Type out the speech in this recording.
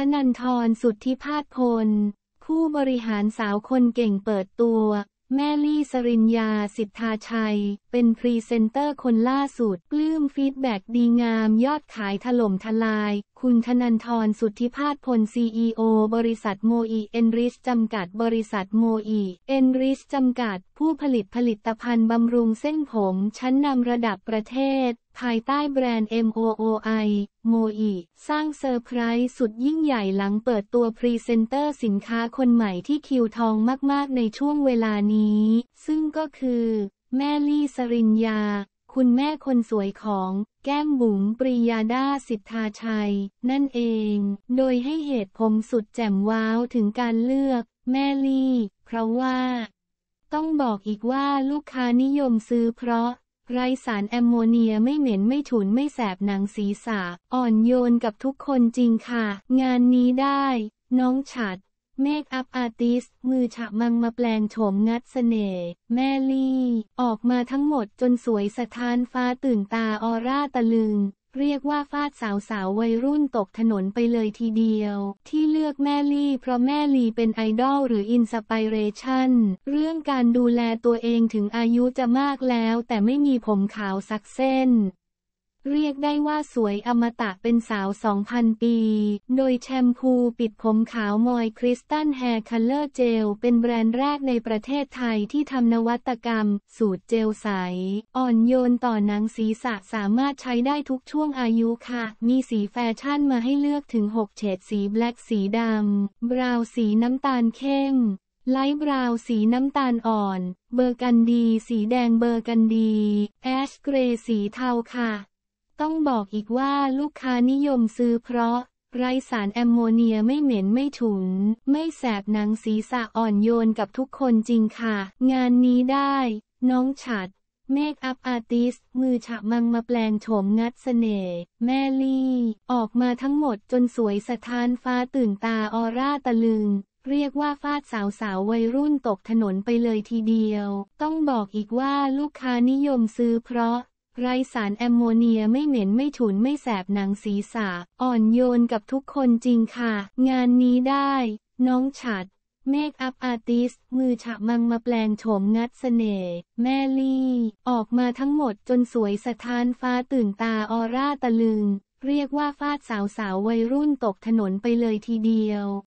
ธนันทรสุทธิพาทพลผู้บริหารสาวคนเก่งเปิดตัว แม่ลี่สริญญาสิทธาชัยเป็นพรีเซนเตอร์คนล่าสุดปลื้มฟีดแบ็ดีงามยอดขายถล่มทลาย คุณธนันทรสุทธิพาศพลซีอีโอบริษัทโมอีเอนริชจำกัดบริษัทโมอีเอนริชจำกัด ผู้ผลิตผลิตภัณฑ์บำรุงเส้นผม ชั้นนำระดับประเทศ ภายใต้แบรนด์ MOOI โมอีสร้างเซอร์ไพรส์สุดยิ่งใหญ่หลังเปิดตัวพรีเซนเตอร์สินค้าคนใหม่ที่คิวทองมากๆ ในช่วงเวลานี้ ซึ่งก็คือแม่ลี่สริญญา คุณแม่คนสวยของ แก้มบุ๋มปริยาดาสิทธาชัย นั่นเอง โดยให้เหตุผมสุดแจ่มว้าวถึงการเลือก แม่ลี่ เพราะว่า ต้องบอกอีกว่าลูกค้านิยมซื้อเพราะ ไรสารแอมโมเนียไม่เหม็น ไม่ฉุน ไม่แสบหนังศีรษะ อ่อนโยนกับทุกคนจริงค่ะ งานนี้ได้ น้องฉัดเมคอัพอาร์ติสมือฉะมังมาแปลงโฉมงัดเสน่ห์แม่ลี่ ออกมาทั้งหมดจนสวยสะท้านฟ้าตื่นตาออร่าตะลึง เรียกว่าฟาดสาวสาววัยรุ่นตกถนนไปเลยทีเดียว ที่เลือกแม่ลี่ เพราะแม่ลี่เป็นไอดอลหรืออินสปิเรชันเรื่องการดูแลตัวเองถึงอายุจะมากแล้วแต่ไม่มีผมขาวสักเส้นเรียกได้ว่าสวยอมตะเป็นสาว 2,000 ปี โดยแชมพูปิดผมขาว มอยคริสตัลแฮร์คัลเลอร์เจลเป็นแบรนด์แรกในประเทศไทยที่ทำนวัตกรรม สูตรเจลใส อ่อนโยนต่อหนังศีรษะสามารถใช้ได้ทุกช่วงอายุค่ะ มีสีแฟชั่นมาให้เลือกถึง 6 เฉดสีแบล็กสีดำบราวสีน้ำตาลเข้ม ไลท์บราว์สีน้ำตาลอ่อน เบอร์กันดี สีแดงเบอร์กันดีแอชเกรย์สีเทาค่ะต้องบอกอีกว่าลูกค้านิยมซื้อเพราะ ไรสารแอมโมเนียไม่เหม็นไม่ฉุน ไม่แสบหนังศีรษะอ่อนโยนกับทุกคนจริงค่ะ งานนี้ได้ น้องฉัดเมคอัพอาร์ติสมือฉะมังมาแปลงโฉมงัดสเสน่ห์แม่ลี่ ออกมาทั้งหมดจนสวยสะท้านฟ้าตื่นตาออร่าตะลึง เรียกว่าฟาดสาวสาววัยรุ่นตกถนนไปเลยทีเดียว ต้องบอกอีกว่าลูกค้านิยมซื้อเพราะไรสารแอมโมเนียไม่เหม็น ไม่ฉุนไม่แสบหนังศีรษะอ่อนโยนกับทุกคนจริงค่ะ งานนี้ได้ น้องฉัดเมคอัพอาร์ติสมือฉะมังมาแปลงโฉมงัดสเสน่ห์แม่ลี่ ออกมาทั้งหมดจนสวยสะท้านฟ้าตื่นตาออร่าตะลึง เรียกว่าฟาดสาวสาววัยรุ่นตกถนนไปเลยทีเดียว